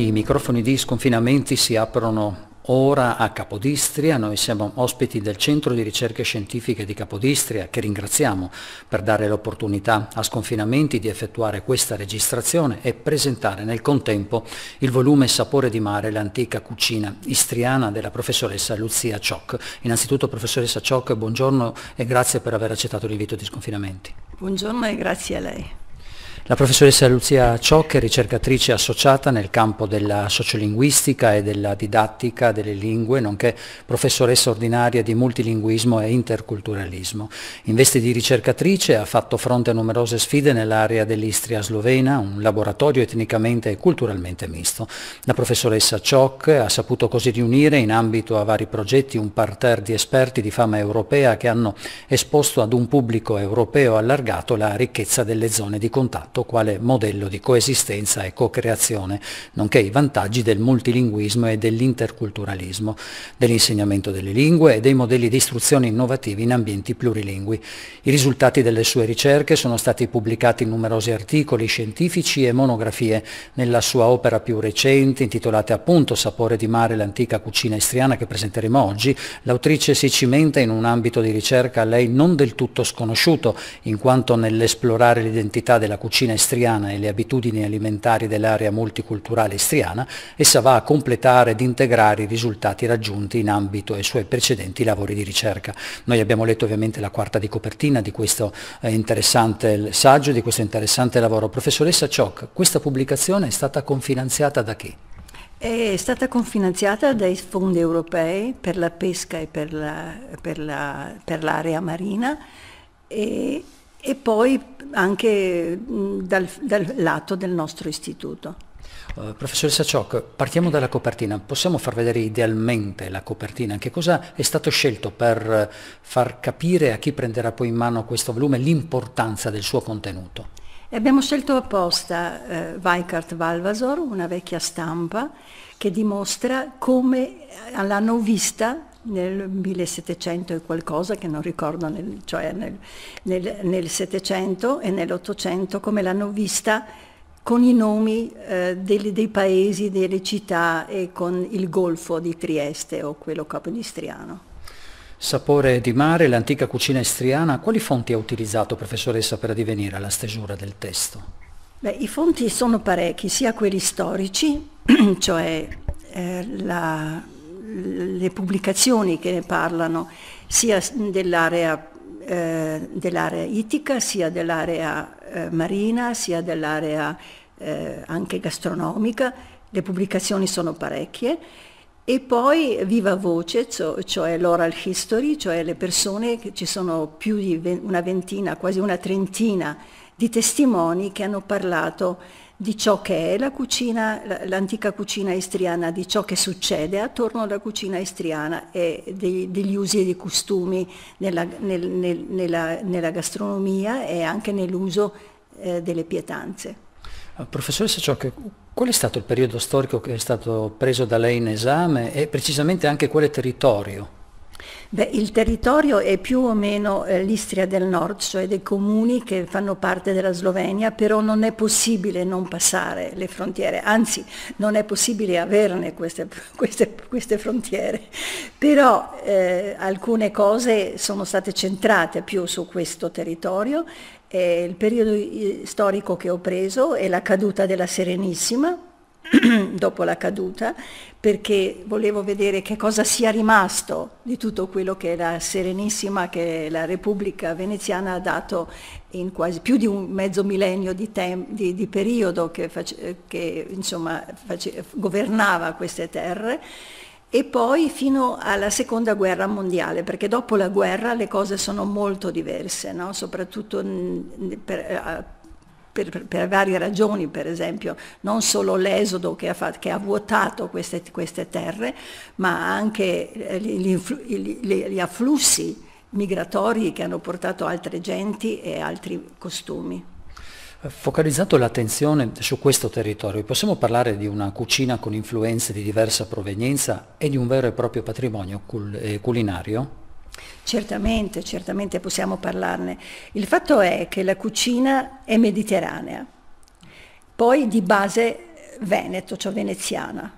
I microfoni di sconfinamenti si aprono ora a Capodistria, noi siamo ospiti del Centro di Ricerche Scientifiche di Capodistria che ringraziamo per dare l'opportunità a Sconfinamenti di effettuare questa registrazione e presentare nel contempo il volume Sapore di mare, l'antica cucina istriana della professoressa Luzia Cioc. Innanzitutto professoressa Cioc, buongiorno e grazie per aver accettato l'invito di Sconfinamenti. Buongiorno e grazie a lei. La professoressa Luzia Ciocchi è ricercatrice associata nel campo della sociolinguistica e della didattica delle lingue, nonché professoressa ordinaria di multilinguismo e interculturalismo. In veste di ricercatrice ha fatto fronte a numerose sfide nell'area dell'Istria slovena, un laboratorio etnicamente e culturalmente misto. La professoressa Ciocchi ha saputo così riunire in ambito a vari progetti un parterre di esperti di fama europea che hanno esposto ad un pubblico europeo allargato la ricchezza delle zone di contatto atto quale modello di coesistenza e co-creazione, nonché i vantaggi del multilinguismo e dell'interculturalismo, dell'insegnamento delle lingue e dei modelli di istruzione innovativi in ambienti plurilingui. I risultati delle sue ricerche sono stati pubblicati in numerosi articoli scientifici e monografie. Nella sua opera più recente, intitolata appunto Sapore di mare, l'antica cucina istriana che presenteremo oggi, l'autrice si cimenta in un ambito di ricerca a lei non del tutto sconosciuto, in quanto nell'esplorare l'identità della cucina cucina istriana e le abitudini alimentari dell'area multiculturale istriana, essa va a completare ed integrare i risultati raggiunti in ambito ai suoi precedenti lavori di ricerca. Noi abbiamo letto ovviamente la quarta di copertina di questo eh, interessante saggio, di questo interessante lavoro. Professoressa Cioc, questa pubblicazione è stata confinanziata da chi? È stata confinanziata dai fondi europei per la pesca e per l'area la, la, marina e e poi anche mm, dal, dal lato del nostro istituto. Uh, professoressa Cioc, partiamo dalla copertina. Possiamo far vedere idealmente la copertina? Che cosa è stato scelto per eh, far capire a chi prenderà poi in mano questo volume l'importanza del suo contenuto? Abbiamo scelto apposta eh, Weikart Valvasor, una vecchia stampa che dimostra come l'hanno vista nel 1700 e qualcosa, che non ricordo, nel, cioè nel, nel, nel 700 e nell'800, come l'hanno vista con i nomi eh, dei, dei paesi, delle città e con il golfo di Trieste o quello capodistriano. Sapore di mare, l'antica cucina istriana, quali fonti ha utilizzato, professoressa, per addivenire alla stesura del testo? Beh, I fonti sono parecchi, sia quelli storici, cioè eh, la, le pubblicazioni che ne parlano, sia dell'area eh, dell'area ittica, sia dell'area eh, marina, sia dell'area eh, anche gastronomica, le pubblicazioni sono parecchie, e poi viva voce, cioè l'oral history, cioè le persone, ci sono più di una ventina, quasi una trentina di testimoni che hanno parlato di ciò che è la cucina, l'antica cucina istriana, di ciò che succede attorno alla cucina istriana e dei, degli usi e dei costumi nella, nel, nel, nella, nella gastronomia e anche nell'uso eh, delle pietanze. Eh, professoressa Ciocche, qual è stato il periodo storico che è stato preso da lei in esame e precisamente anche quale territorio? Beh, il territorio è più o meno eh, l'Istria del Nord, cioè dei comuni che fanno parte della Slovenia, però non è possibile non passare le frontiere, anzi non è possibile averne queste, queste, queste frontiere. Però eh, alcune cose sono state centrate più su questo territorio. Eh, il periodo eh, storico che ho preso è la caduta della Serenissima, dopo la caduta perché volevo vedere che cosa sia rimasto di tutto quello che la Serenissima, che la Repubblica Veneziana ha dato in quasi più di un mezzo millennio di, di, di periodo che, che insomma, governava queste terre e poi fino alla seconda guerra mondiale, perché dopo la guerra le cose sono molto diverse, no? soprattutto per, per, per, varie ragioni, per esempio non solo l'esodo che ha, che ha vuotato queste, queste, terre, ma anche eh, gli, gli, gli afflussi migratori che hanno portato altre genti e altri costumi. Focalizzato l'attenzione su questo territorio, possiamo parlare di una cucina con influenze di diversa provenienza e di un vero e proprio patrimonio cul eh, culinario? Certamente, certamente possiamo parlarne. Il fatto è che la cucina è mediterranea, poi di base veneto, cioè veneziana.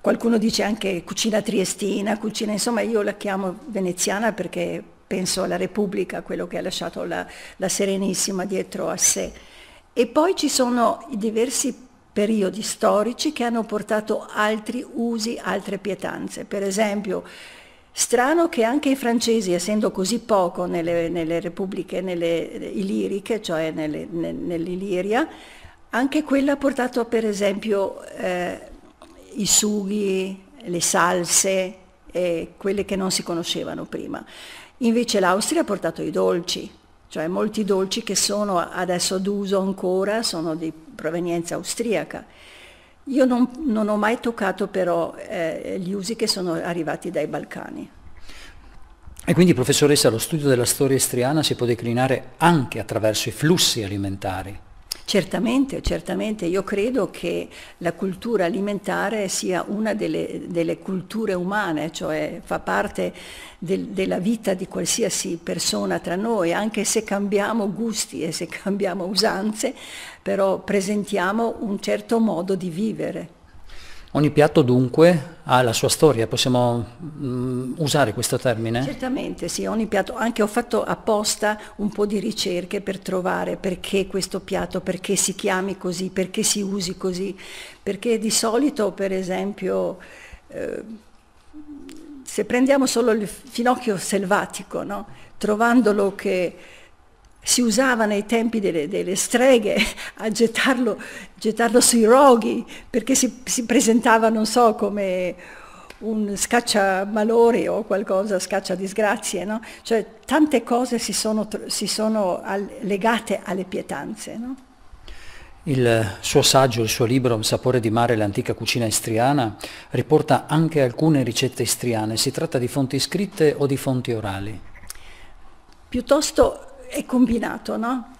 Qualcuno dice anche cucina triestina, cucina, insomma io la chiamo veneziana perché penso alla Repubblica, quello che ha lasciato la, la Serenissima dietro a sé. E poi ci sono i diversi periodi storici che hanno portato altri usi, altre pietanze. Per esempio Strano che anche i francesi, essendo così poco nelle, nelle repubbliche nelle illiriche, cioè nelle, nell'Iliria, anche quella ha portato per esempio eh, i sughi, le salse, eh, quelle che non si conoscevano prima. Invece l'Austria ha portato i dolci, cioè molti dolci che sono adesso d'uso ancora, sono di provenienza austriaca. Io non, non ho mai toccato però eh, gli usi che sono arrivati dai Balcani. E quindi, professoressa, lo studio della storia estriana si può declinare anche attraverso i flussi alimentari. Certamente, certamente, io credo che la cultura alimentare sia una delle, delle culture umane, cioè fa parte del, della vita di qualsiasi persona tra noi, anche se cambiamo gusti e se cambiamo usanze, però presentiamo un certo modo di vivere. Ogni piatto dunque ha la sua storia, possiamo mh, mm, usare questo termine? Certamente sì, ogni piatto, anche ho fatto apposta un po' di ricerche per trovare perché questo piatto, perché si chiami così, perché si usi così, perché di solito per esempio eh, se prendiamo solo il finocchio selvatico, no? trovandolo che si usava nei tempi delle, delle streghe a gettarlo, gettarlo, sui roghi perché si, si, presentava, non so, come un scaccia malori o qualcosa, scaccia disgrazie, no? Cioè tante cose si sono, si sono legate alle pietanze, no? Il suo saggio, il suo libro Un sapore di mare l'antica cucina istriana riporta anche alcune ricette istriane. Si tratta di fonti scritte o di fonti orali? Piuttosto è combinato, no?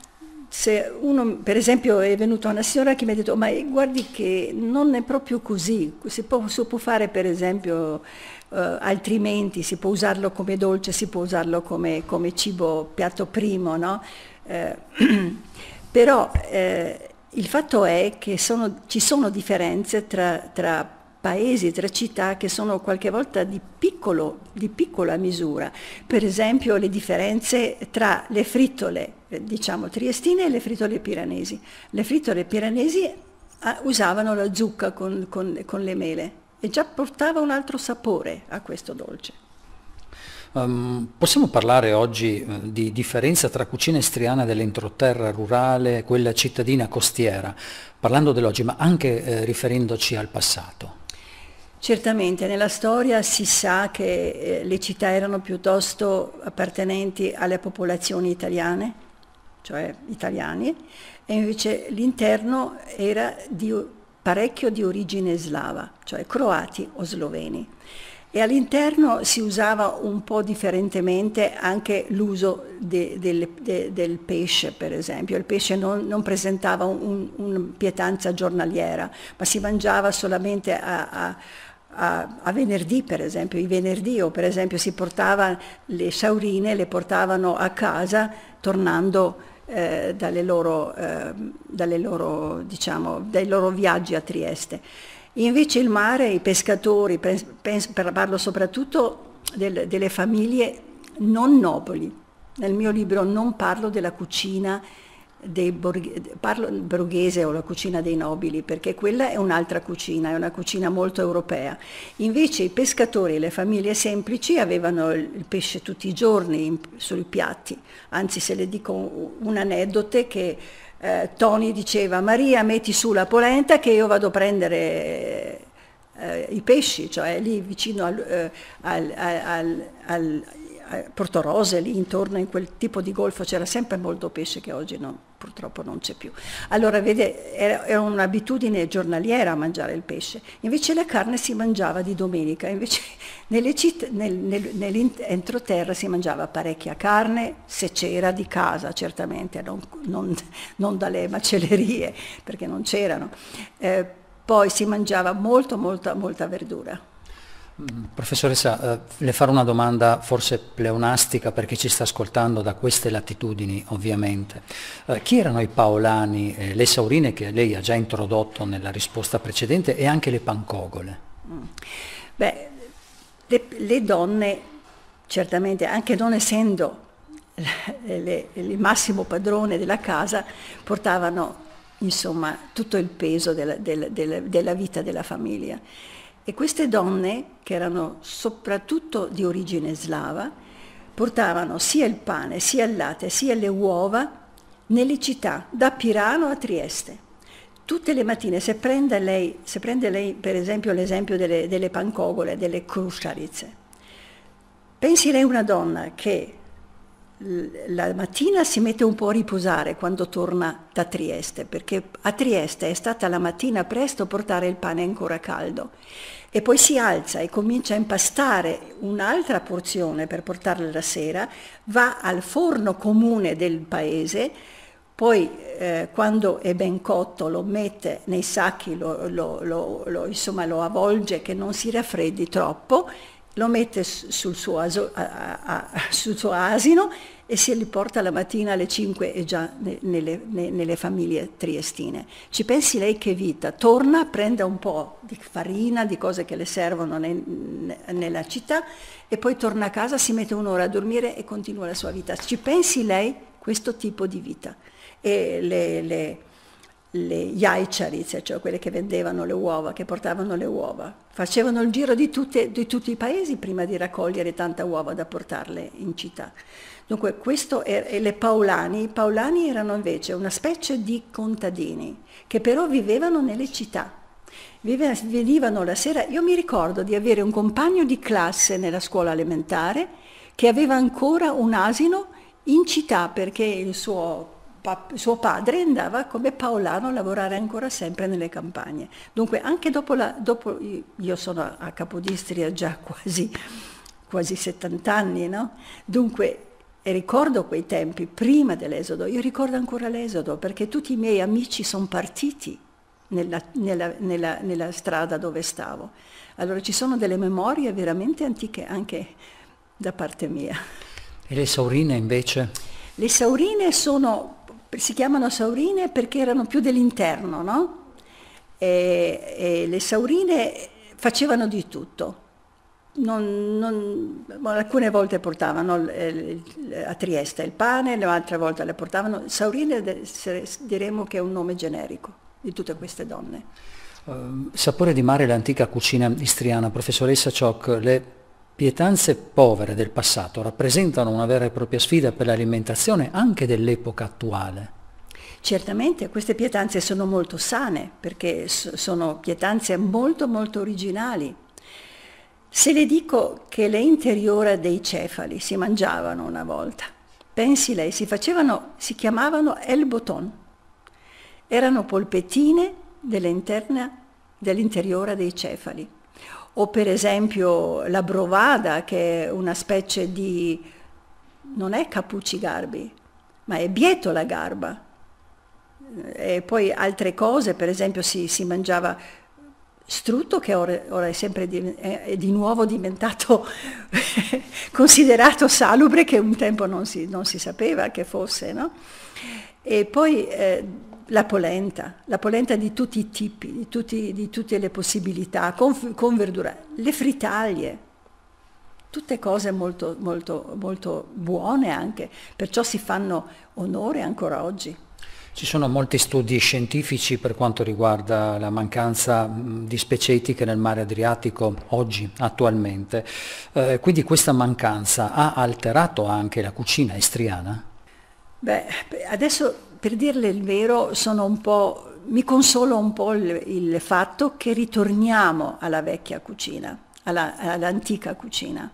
Se uno, per esempio, è venuta una signora che mi ha detto, ma eh, guardi che non è proprio così, si può, si può fare per esempio Uh, altrimenti si può usarlo come dolce, si può usarlo come, come cibo piatto primo, no? eh, però eh, il fatto è che sono, ci sono differenze tra, tra paesi, tra città che sono qualche volta di, piccolo, di piccola misura. Per esempio le differenze tra le frittole, eh, diciamo, triestine e le frittole piranesi. Le frittole piranesi eh, usavano la zucca con, con, con le mele e già portava un altro sapore a questo dolce. Um, possiamo parlare oggi eh, di differenza tra cucina estriana dell'entroterra rurale e quella cittadina costiera, parlando dell'oggi ma anche eh, riferendoci al passato? Certamente, nella storia si sa che eh, le città erano piuttosto appartenenti alle popolazioni italiane, cioè italiani, e invece l'interno era di, parecchio di origine slava, cioè croati o sloveni. E all'interno si usava un po' differentemente anche l'uso de, de, de, del pesce, per esempio. Il pesce non, non presentava una un, pietanza giornaliera, ma si mangiava solamente a, a a, a, venerdì per esempio, i venerdì o per esempio si portava le saurine, le portavano a casa tornando eh, dalle loro, eh, dalle loro, diciamo, dai loro viaggi a Trieste. Invece il mare, i pescatori, penso, parlo soprattutto del, delle famiglie non nobili. Nel mio libro non parlo della cucina dei borg- parlo del borghese o la cucina dei nobili perché quella è un'altra cucina, è una cucina molto europea. Invece i pescatori e le famiglie semplici avevano il pesce tutti i giorni in, sui piatti, anzi se le dico un, aneddote che eh, Tony diceva Maria metti su la polenta che io vado a prendere eh, i pesci, cioè lì vicino al, eh, al, al, al eh, Portorose lì intorno in quel tipo di golfo c'era sempre molto pesce che oggi non, purtroppo non c'è più. Allora vede, era, era un'abitudine giornaliera mangiare il pesce, invece la carne si mangiava di domenica, invece citt- nel, nel, nell'entroterra si mangiava parecchia carne, se c'era di casa certamente, non, non, non dalle macellerie perché non c'erano. Eh, poi si mangiava molto, molta, molta verdura Professoressa, eh, le farò una domanda forse pleonastica per chi ci sta ascoltando da queste latitudini ovviamente. Eh, chi erano i paolani, eh, le saurine che lei ha già introdotto nella risposta precedente e anche le pancogole? Mm. Beh, le, le donne certamente, anche non essendo il massimo padrone della casa, portavano insomma tutto il peso della, della, della vita della famiglia e queste donne, che erano soprattutto di origine slava, portavano sia il pane, sia il latte, sia le uova nelle città, da Pirano a Trieste. Tutte le mattine, se prende lei, se prende lei per esempio l'esempio delle, delle pancogole, delle crusciarizze, pensi lei una donna che la mattina si mette un po' a riposare quando torna da Trieste, perché a Trieste è stata la mattina presto portare il pane ancora caldo e poi si alza e comincia a impastare un'altra porzione per portarla la sera, va al forno comune del paese, poi eh, quando è ben cotto lo mette nei sacchi, lo, lo, lo, lo insomma, avvolge che non si raffreddi troppo lo mette sul suo, aso, a, a, sul suo, asino e se li porta la mattina alle 5 e già nelle, nelle, famiglie triestine. Ci pensi lei che vita? Torna, prende un po' di farina, di cose che le servono ne, nella città e poi torna a casa, si mette un'ora a dormire e continua la sua vita. Ci pensi lei questo tipo di vita? E le, le le jaicharitz, cioè quelle che vendevano le uova, che portavano le uova. Facevano il giro di, tutte, di, tutti i paesi prima di raccogliere tanta uova da portarle in città. Dunque questo è, e le Paulani, i Paulani erano invece una specie di contadini che però vivevano nelle città. Vive, venivano la sera, io mi ricordo di avere un compagno di classe nella scuola elementare che aveva ancora un asino in città perché il suo suo padre andava come paolano a lavorare ancora sempre nelle campagne. Dunque anche dopo, la, dopo io sono a, Capodistria già quasi, quasi 70 anni, no? Dunque e ricordo quei tempi, prima dell'esodo, io ricordo ancora l'esodo perché tutti i miei amici sono partiti nella, nella, nella, nella, strada dove stavo. Allora ci sono delle memorie veramente antiche anche da parte mia. E le saurine invece? Le saurine sono si chiamano saurine perché erano più dell'interno, no? E, e le saurine facevano di tutto. Non, non, alcune volte portavano eh, a Trieste il pane, le altre volte le portavano. Saurine diremmo che è un nome generico di tutte queste donne. Uh, sapore di mare l'antica cucina istriana, professoressa Cioc, le Pietanze povere del passato rappresentano una vera e propria sfida per l'alimentazione anche dell'epoca attuale. Certamente queste pietanze sono molto sane perché sono pietanze molto molto originali. Se le dico che le interiora dei cefali si mangiavano una volta, pensi lei, si facevano, si chiamavano el boton. Erano polpettine dell'interiora dei cefali o per esempio la brovada che è una specie di, non è garbi ma è bietola garba. E poi altre cose, per esempio si, si mangiava strutto che ora, ora è sempre di, è di nuovo diventato considerato salubre che un tempo non si, non si sapeva che fosse. No? E poi eh, la polenta, la polenta di tutti i tipi, di, tutti, di tutte le possibilità, con, con, verdura, le fritaglie, tutte cose molto, molto, molto buone anche, perciò si fanno onore ancora oggi. Ci sono molti studi scientifici per quanto riguarda la mancanza di specie etiche nel mare Adriatico oggi, attualmente. Eh, quindi questa mancanza ha alterato anche la cucina estriana? Beh, adesso per dirle il vero, mi consola un po' il, il, fatto che ritorniamo alla vecchia cucina, alla, all'antica cucina.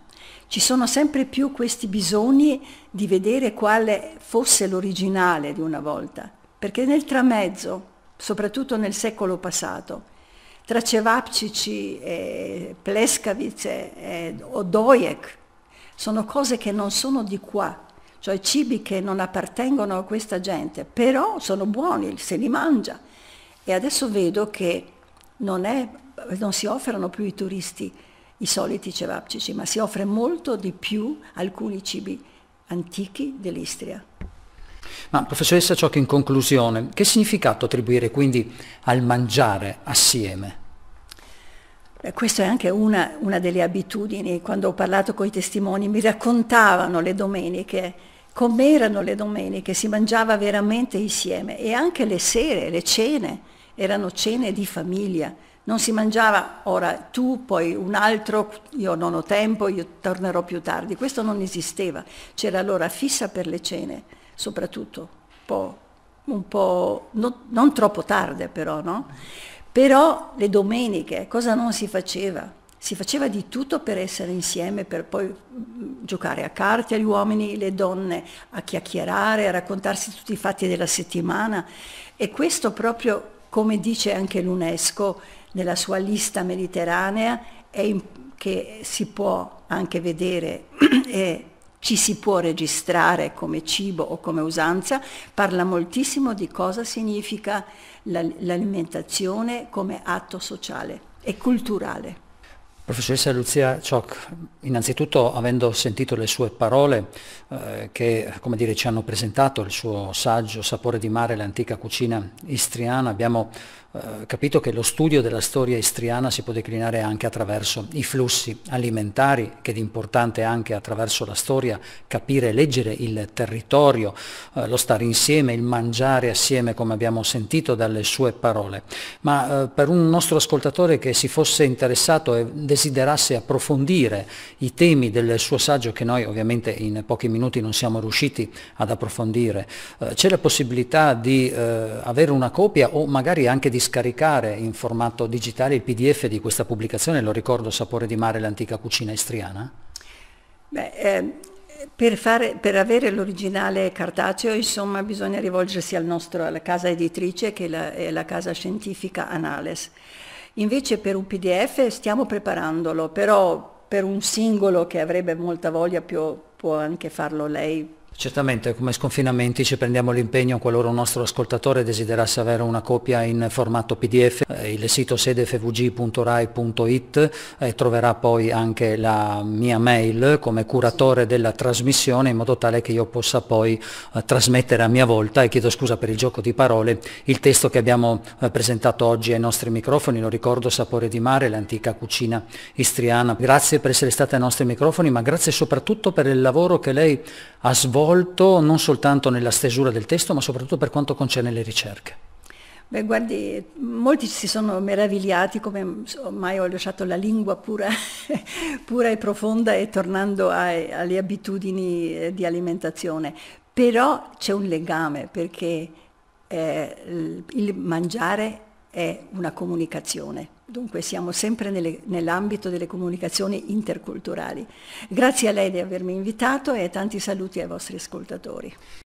Ci sono sempre più questi bisogni di vedere quale fosse l'originale di una volta, perché nel tramezzo, soprattutto nel secolo passato, tra Cevapcici, e Pleskavice o Dojek, sono cose che non sono di qua, cioè cibi che non appartengono a questa gente, però sono buoni, se li mangia. E adesso vedo che non, è, non si offrono più i turisti i soliti cevapcici, ma si offre molto di più alcuni cibi antichi dell'Istria. Ma professoressa Ciocchi, in conclusione, che significato attribuire quindi al mangiare assieme? questa è anche una, una delle abitudini, quando ho parlato con i testimoni mi raccontavano le domeniche com'erano le domeniche, si mangiava veramente insieme e anche le sere, le cene, erano cene di famiglia. Non si mangiava ora tu, poi un altro, io non ho tempo, io tornerò più tardi. Questo non esisteva. C'era l'ora fissa per le cene, soprattutto, un po', un po' non, non troppo tarde però, no? Però le domeniche cosa non si faceva? si faceva di tutto per essere insieme, per poi mm, giocare a carte agli uomini, le donne a chiacchierare, a raccontarsi tutti i fatti della settimana e questo proprio come dice anche l'UNESCO nella sua lista mediterranea in, che si può anche vedere e ci si può registrare come cibo o come usanza, parla moltissimo di cosa significa l'alimentazione come atto sociale e culturale. Professoressa Luzia Cioc, innanzitutto avendo sentito le sue parole eh, che dire, ci hanno presentato il suo saggio Sapore di mare, l'antica cucina istriana, abbiamo eh, capito che lo studio della storia istriana si può declinare anche attraverso i flussi alimentari, che è importante anche attraverso la storia capire e leggere il territorio, eh, lo stare insieme, il mangiare assieme, come abbiamo sentito dalle sue parole. Ma eh, per un nostro ascoltatore che si fosse interessato e desiderasse approfondire i temi del suo saggio, che noi ovviamente in pochi minuti non siamo riusciti ad approfondire, eh, c'è la possibilità di eh, avere una copia o magari anche di scaricare in formato digitale il PDF di questa pubblicazione, lo ricordo, Sapore di mare, l'antica cucina istriana? Beh, eh, per, fare, per, avere l'originale cartaceo insomma, bisogna rivolgersi al nostro, alla casa editrice che è la, è la casa scientifica Anales. Invece per un PDF stiamo preparandolo, però per un singolo che avrebbe molta voglia più, può anche farlo lei Certamente, come sconfinamenti ci prendiamo l'impegno qualora un nostro ascoltatore desiderasse avere una copia in formato PDF. Eh, il sito sedefvg.rai.it eh, troverà poi anche la mia mail come curatore della trasmissione in modo tale che io possa poi eh, trasmettere a mia volta, e chiedo scusa per il gioco di parole, il testo che abbiamo presentato oggi ai nostri microfoni, lo ricordo Sapore di Mare, l'antica cucina istriana. Grazie per essere state ai nostri microfoni, ma grazie soprattutto per il lavoro che lei ha svolto coinvolto non soltanto nella stesura del testo, ma soprattutto per quanto concerne le ricerche? Beh, guardi, molti si sono meravigliati come ormai ho lasciato la lingua pura, pura e profonda e tornando a, alle abitudini eh, di alimentazione. Però c'è un legame perché eh, il mangiare è una comunicazione Dunque siamo sempre nelle, nell'ambito delle comunicazioni interculturali. Grazie a lei di avermi invitato e tanti saluti ai vostri ascoltatori.